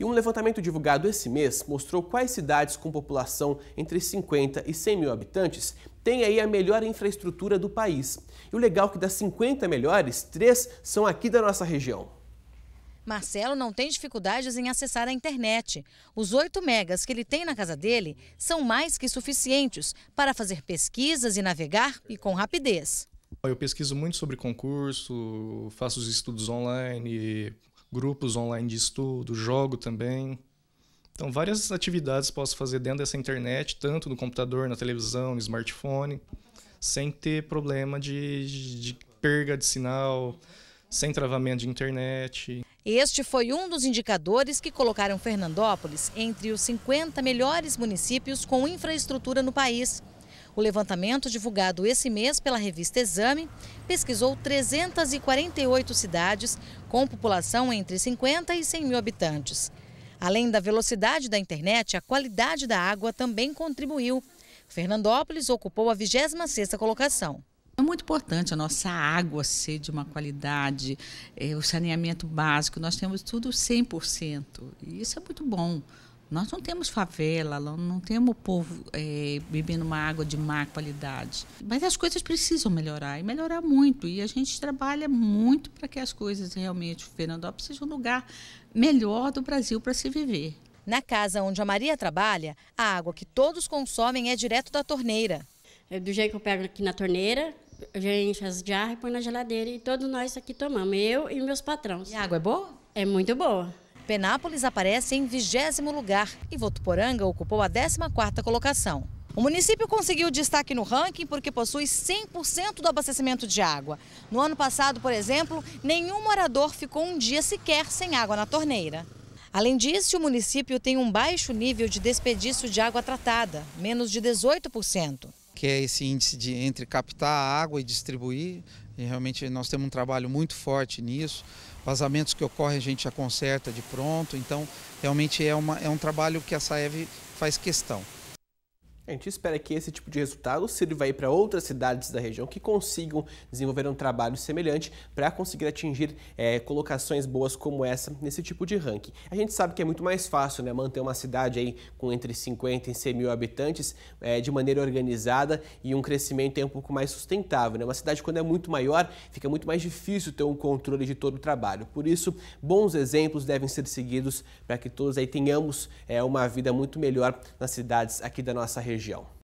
E um levantamento divulgado esse mês mostrou quais cidades com população entre 50 e 100 mil habitantes têm aí a melhor infraestrutura do país. E o legal é que das 50 melhores, três são aqui da nossa região. Marcelo não tem dificuldades em acessar a internet. Os 8 megas que ele tem na casa dele são mais que suficientes para fazer pesquisas e navegar e com rapidez. Eu pesquiso muito sobre concurso, faço os estudos online, grupos online de estudo, jogo também. Então, várias atividades posso fazer dentro dessa internet, tanto no computador, na televisão, no smartphone, sem ter problema de, de perda de sinal, sem travamento de internet. Este foi um dos indicadores que colocaram Fernandópolis entre os 50 melhores municípios com infraestrutura no país. O levantamento divulgado esse mês pela revista Exame pesquisou 348 cidades com população entre 50 e 100 mil habitantes. Além da velocidade da internet, a qualidade da água também contribuiu. Fernandópolis ocupou a 26ª colocação. É muito importante a nossa água ser de uma qualidade, é, o saneamento básico, nós temos tudo 100%. E isso é muito bom. Nós não temos favela, não temos povo é, bebendo uma água de má qualidade. Mas as coisas precisam melhorar e melhorar muito. E a gente trabalha muito para que as coisas realmente, o Fernandópolis seja um lugar melhor do Brasil para se viver. Na casa onde a Maria trabalha, a água que todos consomem é direto da torneira. É do jeito que eu pego aqui na torneira, gente as jarras e põe na geladeira e todos nós aqui tomamos, eu e meus patrões. E a água é boa? É muito boa. Penápolis aparece em vigésimo lugar e Votuporanga ocupou a 14ª colocação. O município conseguiu destaque no ranking porque possui 100% do abastecimento de água. No ano passado, por exemplo, nenhum morador ficou um dia sequer sem água na torneira. Além disso, o município tem um baixo nível de desperdício de água tratada, menos de 18% que é esse índice de entre captar a água e distribuir. E realmente nós temos um trabalho muito forte nisso. Vazamentos que ocorrem a gente já conserta de pronto. Então, realmente é, uma, é um trabalho que a Saev faz questão. A gente espera que esse tipo de resultado sirva aí para outras cidades da região que consigam desenvolver um trabalho semelhante para conseguir atingir é, colocações boas como essa nesse tipo de ranking. A gente sabe que é muito mais fácil né, manter uma cidade aí com entre 50 e 100 mil habitantes é, de maneira organizada e um crescimento aí um pouco mais sustentável. Né? Uma cidade quando é muito maior fica muito mais difícil ter um controle de todo o trabalho. Por isso, bons exemplos devem ser seguidos para que todos aí tenhamos é, uma vida muito melhor nas cidades aqui da nossa região região.